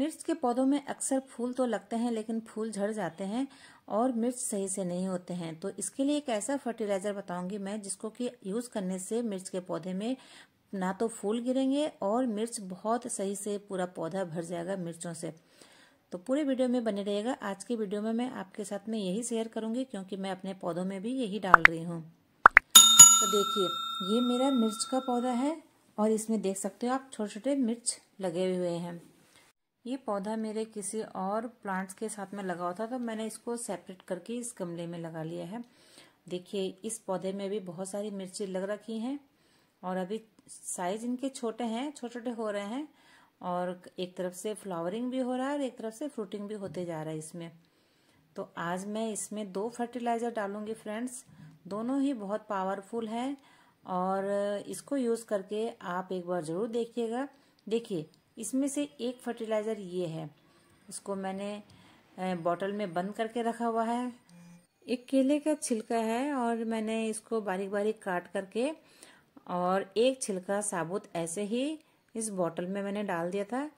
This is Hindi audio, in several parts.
मिर्च के पौधों में अक्सर फूल तो लगते हैं लेकिन फूल झड़ जाते हैं और मिर्च सही से नहीं होते हैं तो इसके लिए एक ऐसा फर्टिलाइज़र बताऊंगी मैं जिसको कि यूज़ करने से मिर्च के पौधे में ना तो फूल गिरेंगे और मिर्च बहुत सही से पूरा पौधा भर जाएगा मिर्चों से तो पूरे वीडियो में बने रहेगा आज की वीडियो में मैं आपके साथ में यही शेयर करूंगी क्योंकि मैं अपने पौधों में भी यही डाल रही हूँ तो देखिए ये मेरा मिर्च का पौधा है और इसमें देख सकते हो आप छोटे छोटे मिर्च लगे हुए हैं ये पौधा मेरे किसी और प्लांट्स के साथ में लगा हुआ था तो मैंने इसको सेपरेट करके इस गमले में लगा लिया है देखिए इस पौधे में भी बहुत सारी मिर्ची लग रखी हैं और अभी साइज इनके छोटे हैं छोटे छोटे हो रहे हैं और एक तरफ से फ्लावरिंग भी हो रहा है और एक तरफ से फ्रूटिंग भी होते जा रहा है इसमें तो आज मैं इसमें दो फर्टिलाइज़र डालूंगी फ्रेंड्स दोनों ही बहुत पावरफुल हैं और इसको यूज़ करके आप एक बार ज़रूर देखिएगा देखिए इसमें से एक फर्टिलाइज़र ये है इसको मैंने बॉटल में बंद करके रखा हुआ है एक केले का छिलका है और मैंने इसको बारीक बारीक काट करके और एक छिलका साबुत ऐसे ही इस बॉटल में मैंने डाल दिया था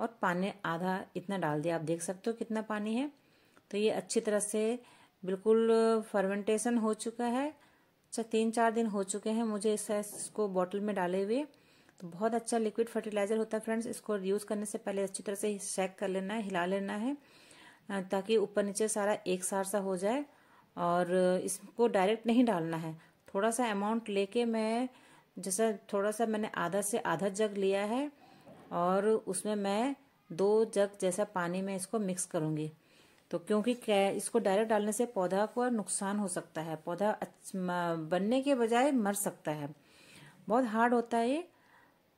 और पानी आधा इतना डाल दिया आप देख सकते हो कितना पानी है तो ये अच्छी तरह से बिल्कुल फर्मेंटेशन हो चुका है अच्छा तीन चार दिन हो चुके हैं मुझे इसको बॉटल में डाले हुए तो बहुत अच्छा लिक्विड फर्टिलाइज़र होता है फ्रेंड्स इसको यूज़ करने से पहले अच्छी तरह से शेक कर लेना है हिला लेना है ताकि ऊपर नीचे सारा एक सार सा हो जाए और इसको डायरेक्ट नहीं डालना है थोड़ा सा अमाउंट लेके मैं जैसा थोड़ा सा मैंने आधा से आधा जग लिया है और उसमें मैं दो जग जैसा पानी में इसको मिक्स करूँगी तो क्योंकि इसको डायरेक्ट डालने से पौधा को नुकसान हो सकता है पौधा बनने के बजाय मर सकता है बहुत हार्ड होता है ये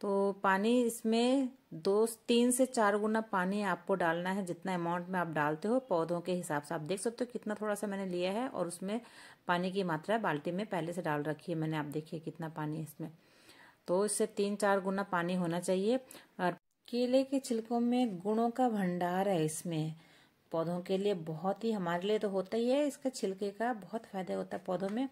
तो पानी इसमें दो तीन से चार गुना पानी आपको डालना है जितना अमाउंट में आप डालते हो पौधों के हिसाब से आप देख सकते हो कितना थोड़ा सा मैंने लिया है और उसमें पानी की मात्रा बाल्टी में पहले से डाल रखी है मैंने आप देखिए कितना पानी है इसमें तो इससे तीन चार गुना पानी होना चाहिए और केले के छिलकों में गुणों का भंडार है इसमें पौधों के लिए बहुत ही हमारे लिए तो होता ही है इसका छिलके का बहुत फायदा होता है पौधों में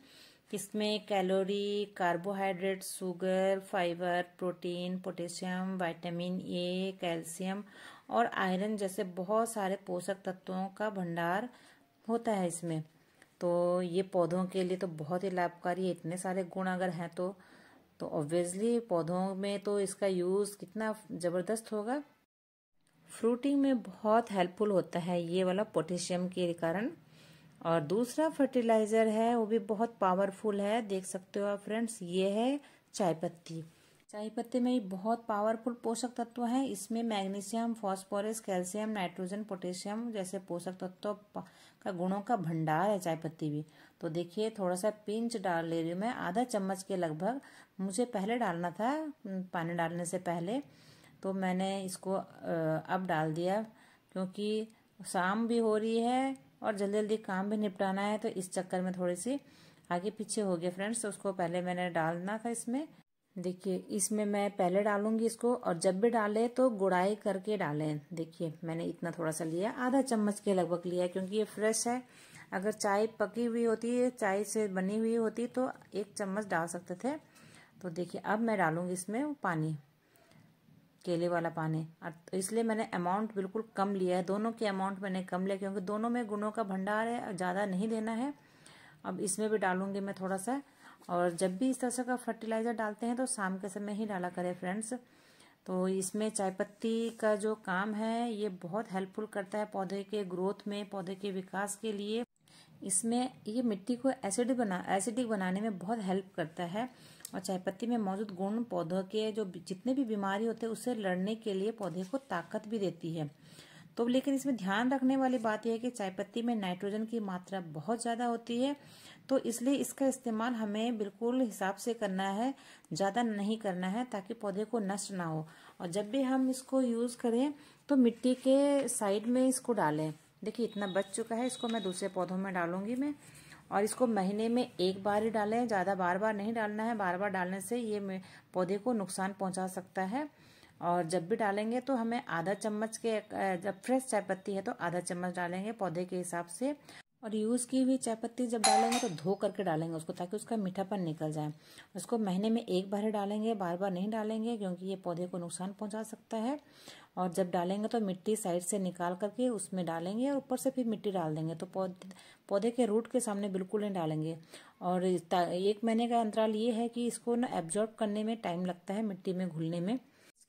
इसमें calorie carbohydrate sugar fibre protein potassium vitamin A calcium और आयरन जैसे बहुत सारे पोषक तत्वों का भंडार होता है इसमें तो ये पौधों के लिए तो बहुत ही लाभकारी है इतने सारे गुण अगर हैं तो तो ऑब्वियसली पौधों में तो इसका यूज़ कितना ज़बरदस्त होगा फ्रूटिंग में बहुत हेल्पफुल होता है ये वाला पोटेशियम के कारण और दूसरा फर्टिलाइज़र है वो भी बहुत पावरफुल है देख सकते हो आप फ्रेंड्स ये है चाय पत्ती चाय पत्ते में बहुत पावरफुल पोषक तत्व हैं इसमें magnesium phosphorus calcium nitrogen potassium जैसे पोषक तत्व का गुणों का भंडार है चाय पत्ती भी तो देखिए थोड़ा सा पिंच डाल ले रही हूँ मैं आधा चम्मच के लगभग मुझे पहले डालना था पानी डालने से पहले तो मैंने इसको अब डाल दिया क्योंकि शाम भी हो रही है और जल्दी जल्दी काम भी निपटाना है तो इस चक्कर में थोड़ी सी आगे पीछे हो गया फ्रेंड्स तो उसको पहले मैंने डालना था इसमें देखिए इसमें मैं पहले डालूंगी इसको और जब भी डाले तो गुड़ाई करके डालें देखिए मैंने इतना थोड़ा सा लिया आधा चम्मच के लगभग लिया क्योंकि ये फ्रेश है अगर चाय पकी हुई होती है चाय से बनी हुई होती तो एक चम्मच डाल सकते थे तो देखिए अब मैं डालूंगी इसमें पानी केले वाला पानी इसलिए मैंने अमाउंट बिल्कुल कम लिया है दोनों के अमाउंट मैंने कम लिया क्योंकि दोनों में गुणों का भंडार है ज़्यादा नहीं देना है अब इसमें भी डालूंगी मैं थोड़ा सा और जब भी इस तरह का फर्टिलाइज़र डालते हैं तो शाम के समय ही डाला करें फ्रेंड्स तो इसमें चाय पत्ती का जो काम है ये बहुत हेल्पफुल करता है पौधे के ग्रोथ में पौधे के विकास के लिए इसमें ये मिट्टी को एसिड बना एसिडिक बनाने में बहुत हेल्प करता है और चाय पत्ती में मौजूद गुण पौधों के जो जितने भी बीमारी होते हैं उससे लड़ने के लिए पौधे को ताकत भी देती है तो लेकिन इसमें ध्यान रखने वाली बात यह है कि चाय पत्ती में नाइट्रोजन की मात्रा बहुत ज़्यादा होती है तो इसलिए इसका इस्तेमाल हमें बिल्कुल हिसाब से करना है ज़्यादा नहीं करना है ताकि पौधे को नष्ट ना हो और जब भी हम इसको यूज़ करें तो मिट्टी के साइड में इसको डालें देखिए इतना बच चुका है इसको मैं दूसरे पौधों में डालूंगी मैं और इसको महीने में एक बार ही डालें ज़्यादा बार बार नहीं डालना है बार बार डालने से ये पौधे को नुकसान पहुंचा सकता है और जब भी डालेंगे तो हमें आधा चम्मच के जब फ्रेश चाय पत्ती है तो आधा चम्मच डालेंगे पौधे के हिसाब से और यूज़ की हुई चाय पत्ती जब डालेंगे तो धो करके डालेंगे उसको ताकि उसका मीठापन निकल जाए उसको महीने में एक बार ही डालेंगे बार बार नहीं डालेंगे क्योंकि ये पौधे को नुकसान पहुंचा सकता है और जब डालेंगे तो मिट्टी साइड से निकाल करके उसमें डालेंगे और ऊपर से फिर मिट्टी डाल देंगे तो पौधे पौधे के रूट के सामने बिल्कुल नहीं डालेंगे और एक महीने का अंतराल ये है कि इसको ना एब्जॉर्ब करने में टाइम लगता है मिट्टी में घुलने में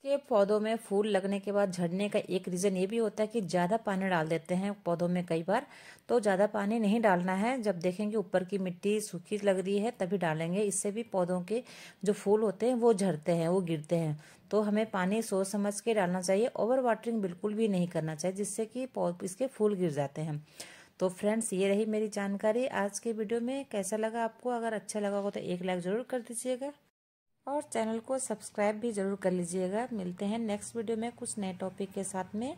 इसके पौधों में फूल लगने के बाद झड़ने का एक रीज़न ये भी होता है कि ज़्यादा पानी डाल देते हैं पौधों में कई बार तो ज़्यादा पानी नहीं डालना है जब देखेंगे ऊपर की मिट्टी सूखी लग रही है तभी डालेंगे इससे भी पौधों के जो फूल होते हैं वो झड़ते हैं वो गिरते हैं तो हमें पानी सोच समझ के डालना चाहिए ओवर वाटरिंग बिल्कुल भी नहीं करना चाहिए जिससे कि इसके फूल गिर जाते हैं तो फ्रेंड्स ये रही मेरी जानकारी आज के वीडियो में कैसा लगा आपको अगर अच्छा लगा हो तो एक लाइक ज़रूर कर दीजिएगा और चैनल को सब्सक्राइब भी ज़रूर कर लीजिएगा मिलते हैं नेक्स्ट वीडियो में कुछ नए टॉपिक के साथ में